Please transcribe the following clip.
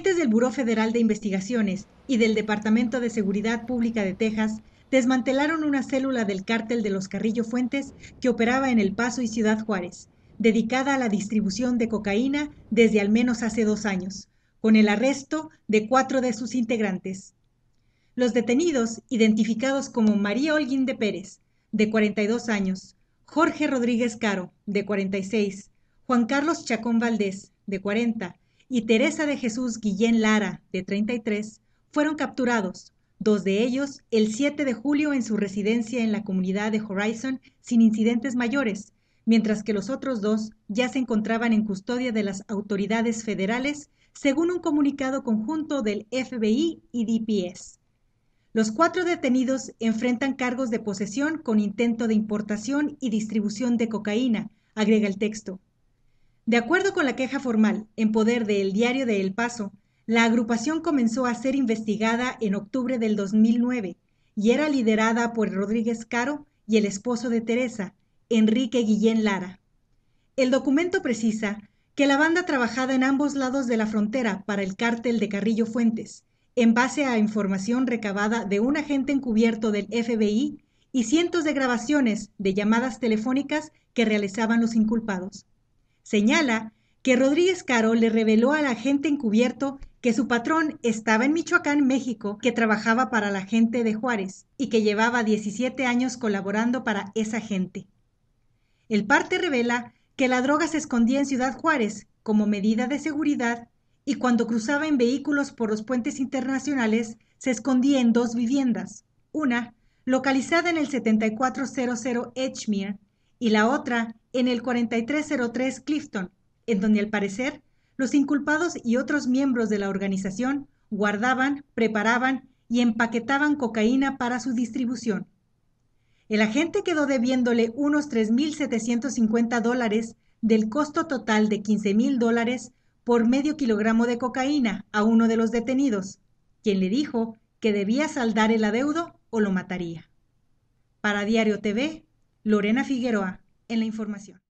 Agentes del Buró Federal de Investigaciones y del Departamento de Seguridad Pública de Texas desmantelaron una célula del cártel de los Carrillo Fuentes que operaba en El Paso y Ciudad Juárez, dedicada a la distribución de cocaína desde al menos hace dos años, con el arresto de cuatro de sus integrantes. Los detenidos, identificados como María Holguín de Pérez, de 42 años, Jorge Rodríguez Caro, de 46, Juan Carlos Chacón Valdés, de 40, y Teresa de Jesús Guillén Lara, de 33, fueron capturados, dos de ellos el 7 de julio en su residencia en la comunidad de Horizon sin incidentes mayores, mientras que los otros dos ya se encontraban en custodia de las autoridades federales, según un comunicado conjunto del FBI y DPS. Los cuatro detenidos enfrentan cargos de posesión con intento de importación y distribución de cocaína, agrega el texto. De acuerdo con la queja formal en poder del Diario de El Paso, la agrupación comenzó a ser investigada en octubre del 2009 y era liderada por Rodríguez Caro y el esposo de Teresa, Enrique Guillén Lara. El documento precisa que la banda trabajaba en ambos lados de la frontera para el cártel de Carrillo Fuentes, en base a información recabada de un agente encubierto del FBI y cientos de grabaciones de llamadas telefónicas que realizaban los inculpados señala que Rodríguez Caro le reveló al agente encubierto que su patrón estaba en Michoacán, México, que trabajaba para la gente de Juárez y que llevaba 17 años colaborando para esa gente. El parte revela que la droga se escondía en Ciudad Juárez como medida de seguridad y cuando cruzaba en vehículos por los puentes internacionales se escondía en dos viviendas, una localizada en el 7400 Edgemere y la otra en el 4303 Clifton, en donde al parecer los inculpados y otros miembros de la organización guardaban, preparaban y empaquetaban cocaína para su distribución. El agente quedó debiéndole unos 3.750 dólares del costo total de 15.000 dólares por medio kilogramo de cocaína a uno de los detenidos, quien le dijo que debía saldar el adeudo o lo mataría. Para Diario TV, Lorena Figueroa en la información.